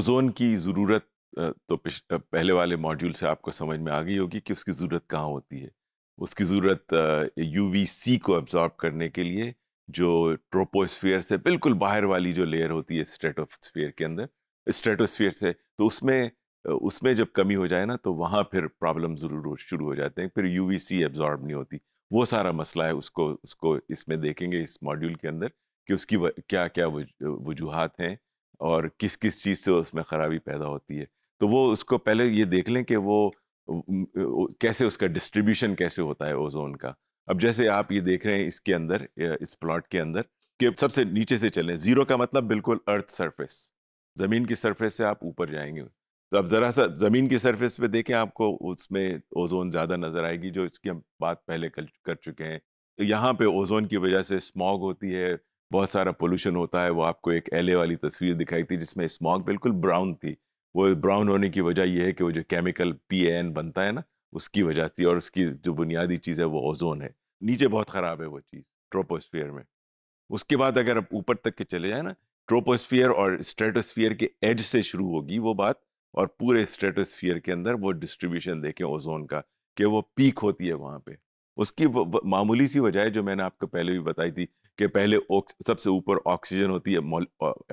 ozone की ज़रूरत तो पहले वाले मॉड्यूल से आपको समझ में आ गई होगी कि उसकी ज़रूरत कहाँ होती है उसकी ज़रूरत यू को एब्जॉर्ब करने के लिए जो ट्रोपोस्फियर से बिल्कुल बाहर वाली जो लेयर होती है स्ट्रेटोस्फियर के अंदर स्ट्रेटोस्फियर से तो उसमें उसमें जब कमी हो जाए ना तो वहाँ फिर प्रॉब्लम ज़रूर शुरू हो जाते हैं फिर यू सी एब्जॉर्ब नहीं होती वो सारा मसला है उसको उसको इसमें देखेंगे इस मॉड्यूल के अंदर कि उसकी क्या क्या वजूहत हैं और किस किस चीज़ से उसमें ख़राबी पैदा होती है तो वो उसको पहले ये देख लें कि वो कैसे उसका डिस्ट्रीब्यूशन कैसे होता है ओजोन का अब जैसे आप ये देख रहे हैं इसके अंदर इस प्लॉट के अंदर कि सबसे नीचे से चलें ज़ीरो का मतलब बिल्कुल अर्थ सरफेस ज़मीन की सरफेस से आप ऊपर जाएंगे तो अब ज़रा सा ज़मीन की सरफेस पे देखें आपको उसमें ओजोन ज़्यादा नज़र आएगी जो इसकी हम बात पहले कर, चुके हैं तो यहाँ पे ओजोन की वजह से स्मॉग होती है बहुत सारा पोल्यूशन होता है वो आपको एक एल वाली तस्वीर दिखाई थी जिसमें स्मॉग बिल्कुल ब्राउन थी वो ब्राउन होने की वजह यह है कि वो जो केमिकल पी बनता है ना उसकी वजह थी और उसकी जो बुनियादी चीज़ है वो ओजोन है नीचे बहुत ख़राब है वो चीज़ ट्रोपोस्फियर में उसके बाद अगर आप ऊपर तक के चले जाए ना ट्रोपोस्फियर और स्ट्रेटोस्फियर के एज से शुरू होगी वो बात और पूरे स्ट्रेटोस्फियर के अंदर वो डिस्ट्रीब्यूशन देखें ओजोन का कि वो पीक होती है वहाँ पे उसकी मामूली सी वजह है जो मैंने आपको पहले भी बताई थी कि पहले सबसे ऊपर ऑक्सीजन होती है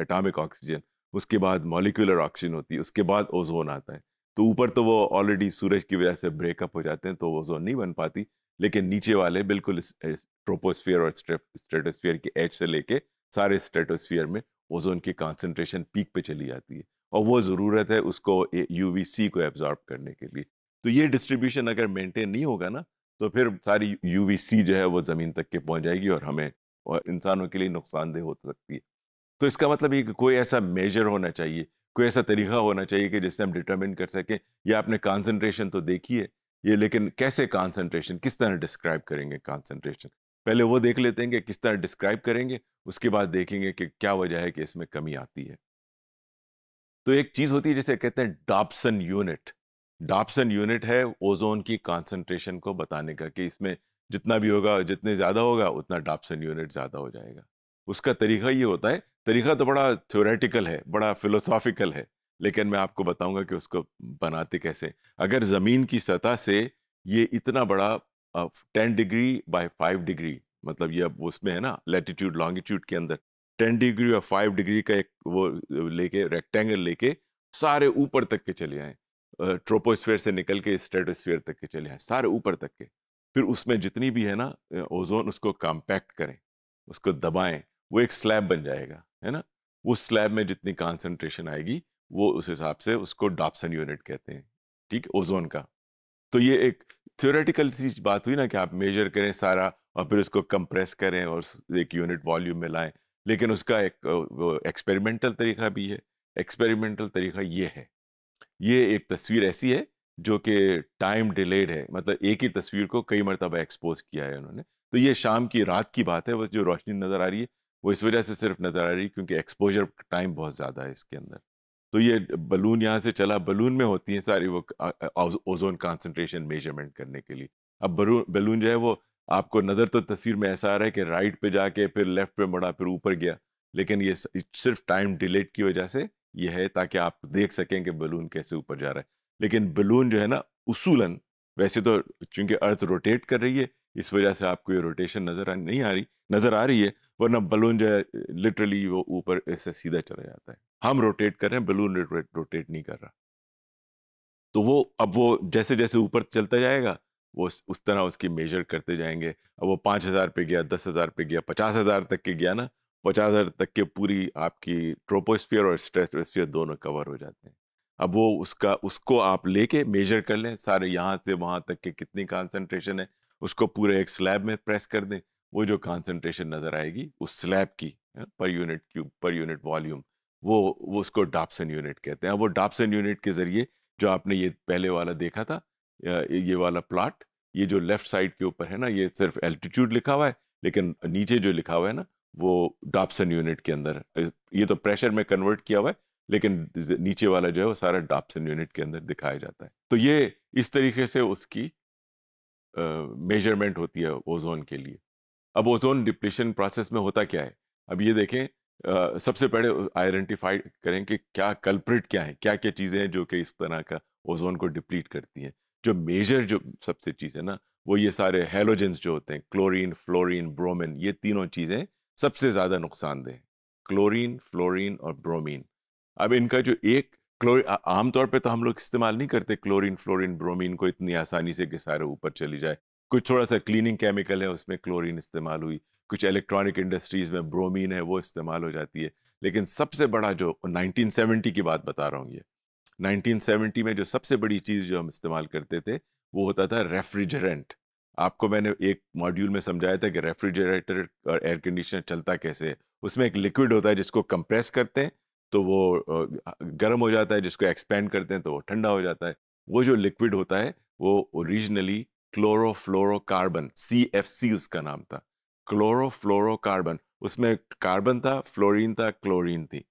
एटॉमिक ऑक्सीजन उसके बाद मॉलिकुलर ऑक्सीजन होती है उसके बाद ओजोन आता है तो ऊपर तो वो ऑलरेडी सूरज की वजह से ब्रेकअप हो जाते हैं तो ओजोन नहीं बन पाती लेकिन नीचे वाले बिल्कुल ट्रोपोस्फियर और स्ट्रेटोस्फियर के एच से लेके सारे स्ट्रेटोस्फियर में ओजोन की कॉन्सेंट्रेशन पीक पे चली जाती है और वो ज़रूरत है उसको यू सी को एब्जॉर्ब करने के लिए तो ये डिस्ट्रीब्यूशन अगर मेंटेन नहीं होगा ना तो फिर सारी यू सी जो है वो ज़मीन तक के पहुँच जाएगी और हमें और इंसानों के लिए नुकसानदेह हो सकती है तो इसका मतलब ये कि कोई ऐसा मेजर होना चाहिए कोई ऐसा तरीका होना चाहिए कि जिससे हम डिटर्मिन कर सकें या आपने कॉन्सेंट्रेशन तो देखी है ये लेकिन कैसे कॉन्सेंट्रेशन किस तरह डिस्क्राइब करेंगे कॉन्सेंट्रेशन पहले वो देख लेते हैं कि किस तरह डिस्क्राइब करेंगे उसके बाद देखेंगे कि क्या वजह है कि इसमें कमी आती है तो एक चीज़ होती है जिसे कहते हैं डॉप्सन यूनिट डॉप्सन यूनिट है ओजोन की कॉन्सेंट्रेशन को बताने का कि इसमें जितना भी होगा जितने ज़्यादा होगा उतना डापसन यूनिट ज़्यादा हो जाएगा उसका तरीका ये होता है तरीका तो बड़ा थ्योरेटिकल है बड़ा फिलोसॉफिकल है लेकिन मैं आपको बताऊंगा कि उसको बनाते कैसे अगर ज़मीन की सतह से ये इतना बड़ा ten degree by five degree मतलब ये अब उसमें है ना लेटीट्यूड लॉन्गिट्यूड के अंदर टेन डिग्री या फाइव डिग्री का एक वो लेके रेक्टेंगल लेके सारे ऊपर तक के चले आए ट्रोपोस्फेयर से निकल के स्ट्रेटोस्फेयर तक के चले आए सारे ऊपर तक के फिर उसमें जितनी भी है ना ओजोन उसको कॉम्पैक्ट करें उसको दबाएं वो एक स्लैब बन जाएगा है ना उस स्लैब में जितनी कॉन्सेंट्रेशन आएगी वो उस हिसाब से उसको डॉपसन यूनिट कहते हैं ठीक ओजोन का तो ये एक थ्योरेटिकल सी बात हुई ना कि आप मेजर करें सारा और फिर उसको कंप्रेस करें और एक यूनिट वॉल्यूम में लाएं लेकिन उसका एक एक्सपेरिमेंटल तरीका भी है एक्सपेरिमेंटल तरीका ये है ये एक तस्वीर ऐसी है जो कि टाइम डिलेड है मतलब एक ही तस्वीर को कई मरतबा एक्सपोज किया है उन्होंने तो ये शाम की रात की बात है वो जो रोशनी नज़र आ रही है वो इस वजह से सिर्फ नज़र आ रही है क्योंकि एक्सपोजर टाइम बहुत ज़्यादा है इसके अंदर तो ये बलून यहाँ से चला बलून में होती हैं सारी वो ओजोन कॉन्सेंट्रेशन मेजरमेंट करने के लिए अब बलून जो है वो आपको नज़र तो तस्वीर में ऐसा आ रहा है कि राइट पे जाके फिर लेफ्ट पे मुड़ा फिर ऊपर गया लेकिन ये सिर्फ टाइम डिलेट की वजह से ये है ताकि आप देख सकें कि बलून कैसे ऊपर जा रहा है लेकिन बलून जो है ना उसूलन वैसे तो चूंकि अर्थ रोटेट कर रही है इस वजह से आपको ये रोटेशन नज़र आ नहीं आ रही नज़र आ रही है वरना बलून जो है लिटरली वो ऊपर ऐसे सीधा चला जाता है हम रोटेट कर रहे हैं बलून रोटेट नहीं कर रहा तो वो अब वो जैसे जैसे ऊपर चलता जाएगा वो उस तरह उसकी मेजर करते जाएंगे अब वो पाँच हज़ार पे गया दस हज़ार पे गया पचास हज़ार तक के गया ना पचास हज़ार तक के पूरी आपकी ट्रोपोस्फियर और स्ट्रेटोस्फियर दोनों कवर हो जाते हैं अब वो उसका उसको आप लेके मेजर कर लें सारे यहाँ से वहाँ तक के कितनी कॉन्सेंट्रेशन है उसको पूरे एक स्लैब में प्रेस कर दें वो जो कॉन्सेंट्रेशन नज़र आएगी उस स्लैब की per unit cube per unit volume वो वो उसको डापसन यूनिट कहते हैं वो डापसन यूनिट के ज़रिए जो आपने ये पहले वाला देखा था ये वाला प्लाट ये जो लेफ़्ट साइड के ऊपर है ना ये सिर्फ एल्टीट्यूड लिखा हुआ है लेकिन नीचे जो लिखा हुआ है ना वो डापसन यूनिट के अंदर ये तो प्रेशर में कन्वर्ट किया हुआ है लेकिन नीचे वाला जो है वो सारा डाप्सन यूनिट के अंदर दिखाया जाता है तो ये इस तरीके से उसकी मेजरमेंट होती है ओजोन के लिए अब ओजोन डिप्लीशन प्रोसेस में होता क्या है अब ये देखें आ, सबसे पहले आइडेंटिफाई करें कि क्या कल्प्रिट क्या है क्या क्या चीज़ें हैं जो कि इस तरह का ओजोन को डिप्लीट करती हैं जो मेजर जो सबसे चीज़ है ना वो ये सारे हेलोजेंस जो होते हैं क्लोरीन फ्लोरीन ब्रोमिन ये तीनों चीज़ें सबसे ज़्यादा नुकसानदेह हैं क्लोरीन फ्लोरीन और ब्रोमीन अब इनका जो एक क्लोर आमतौर पे तो हम लोग इस्तेमाल नहीं करते क्लोरीन फ्लोरिन ब्रोमीन को इतनी आसानी से कि सारे ऊपर चली जाए कुछ थोड़ा सा क्लीनिंग केमिकल है उसमें क्लोरीन इस्तेमाल हुई कुछ इलेक्ट्रॉनिक इंडस्ट्रीज़ में ब्रोमीन है वो इस्तेमाल हो जाती है लेकिन सबसे बड़ा जो 1970 की बात बता रहा हूँ ये 1970 में जो सबसे बड़ी चीज़ जो हम इस्तेमाल करते थे वो होता था रेफ्रिजरेंट आपको मैंने एक मॉड्यूल में समझाया था कि रेफ्रिजरेटर और एयर कंडीशनर चलता कैसे उसमें एक लिक्विड होता है जिसको कंप्रेस करते हैं तो वो गर्म हो जाता है जिसको एक्सपेंड करते हैं तो वो ठंडा हो जाता है वो जो लिक्विड होता है वो originally chlorofluorocarbon C F C उसका नाम था क्लोरोफ्लोरोकार्बन उसमें कार्बन था फ्लोरीन था क्लोरीन थी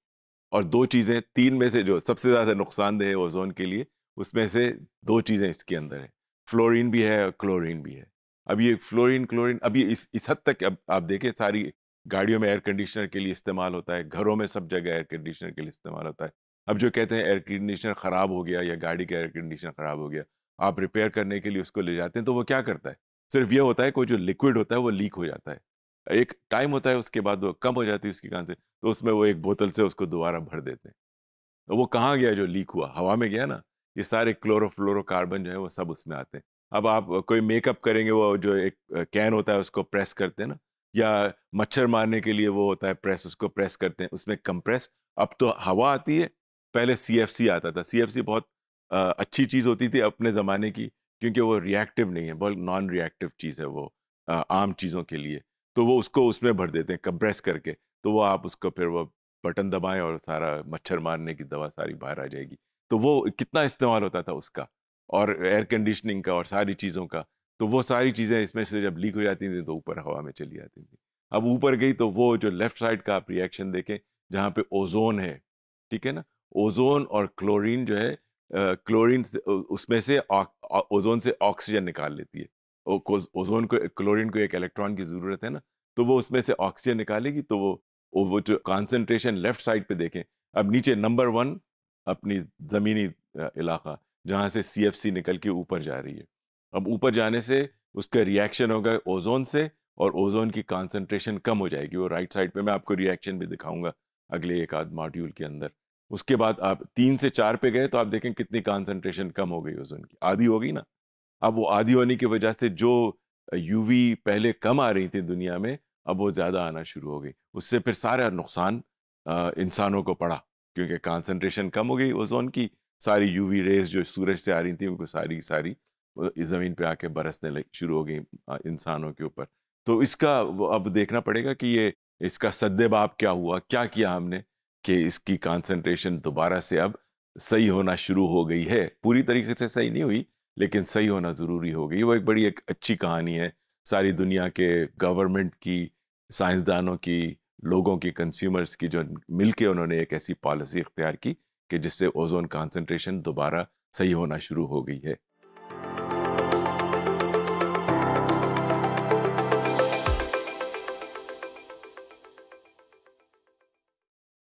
और दो चीज़ें तीन में से जो सबसे ज़्यादा नुकसानदेह है ओजोन के लिए उसमें से दो चीज़ें इसके अंदर है फ्लोरीन भी है और क्लोरीन भी है अब ये फ्लोरीन क्लोरीन अब ये इस इस हद तक अब आप देखें सारी गाड़ियों में एयर कंडीशनर के लिए इस्तेमाल होता है घरों में सब जगह एयर कंडीशनर के लिए इस्तेमाल होता है अब जो कहते हैं एयर कंडीशनर ख़राब हो गया या गाड़ी का एयर कंडीशनर ख़राब हो गया आप रिपेयर करने के लिए उसको ले जाते हैं तो वो क्या करता है सिर्फ ये होता है कोई जो लिक्विड होता है वो लीक हो जाता है एक टाइम होता है उसके बाद वो कम हो जाती है उसकी कान से तो उसमें वो एक बोतल से उसको दोबारा भर देते हैं तो वो कहाँ गया जो लीक हुआ हवा में गया ना ये सारे क्लोरोफ्लोरोकार्बन जो है वो सब उसमें आते हैं अब आप कोई मेकअप करेंगे वो जो एक कैन होता है उसको प्रेस करते हैं ना या मच्छर मारने के लिए वो होता है प्रेस उसको प्रेस करते हैं उसमें कंप्रेस अब तो हवा आती है पहले सी आता था सी बहुत आ, अच्छी चीज़ होती थी अपने ज़माने की क्योंकि वो रिएक्टिव नहीं है बहुत नॉन रिएक्टिव चीज़ है वो आ, आम चीज़ों के लिए तो वो उसको उसमें भर देते हैं कंप्रेस करके तो वो आप उसको फिर वो बटन दबाएं और सारा मच्छर मारने की दवा सारी बाहर आ जाएगी तो वो कितना इस्तेमाल होता था उसका और एयर कंडीशनिंग का और सारी चीज़ों का तो वो सारी चीज़ें इसमें से जब लीक हो जाती थी तो ऊपर हवा में चली जाती थी अब ऊपर गई तो वो जो लेफ्ट साइड का आप रिएक्शन देखें जहाँ पे ओजोन है ठीक है ना ओजोन और क्लोरीन जो है क्लोरीन उसमें से ओजोन से ऑक्सीजन निकाल लेती है ओजोन को क्लोरीन को एक इलेक्ट्रॉन की ज़रूरत है ना तो वो उसमें से ऑक्सीजन निकालेगी तो वो वो जो कॉन्सेंट्रेशन लेफ्ट साइड पे देखें अब नीचे नंबर वन अपनी ज़मीनी इलाका जहाँ से सी निकल के ऊपर जा रही है अब ऊपर जाने से उसका रिएक्शन होगा ओजोन से और ओजोन की कॉन्सेंट्रेशन कम हो जाएगी वो राइट साइड पर मैं आपको रिएक्शन भी दिखाऊंगा अगले एक आध मॉड्यूल के अंदर उसके बाद आप तीन से चार पे गए तो आप देखें कितनी कॉन्सेंट्रेशन कम हो गई ओजोन की आधी हो गई ना अब वो आधी होने की वजह से जो यूवी पहले कम आ रही थी दुनिया में अब वो ज़्यादा आना शुरू हो गई उससे फिर सारा नुकसान इंसानों को पड़ा क्योंकि कॉन्सेंट्रेशन कम हो गई ओजोन की सारी यूवी रेज जो सूरज से आ रही थी उनको सारी सारी ज़मीन पे आके बरसने लग शुरू हो गई इंसानों के ऊपर तो इसका अब देखना पड़ेगा कि ये इसका सद्देबाप क्या हुआ क्या किया हमने कि इसकी कंसंट्रेशन दोबारा से अब सही होना शुरू हो गई है पूरी तरीके से सही नहीं हुई लेकिन सही होना ज़रूरी हो गई वो एक बड़ी एक अच्छी कहानी है सारी दुनिया के गवर्नमेंट की साइंसदानों की लोगों की कंज्यूमर्स की जो मिलके उन्होंने एक ऐसी पॉलिसी इख्तियार की कि जिससे ओजोन कंसंट्रेशन दोबारा सही होना शुरू हो गई है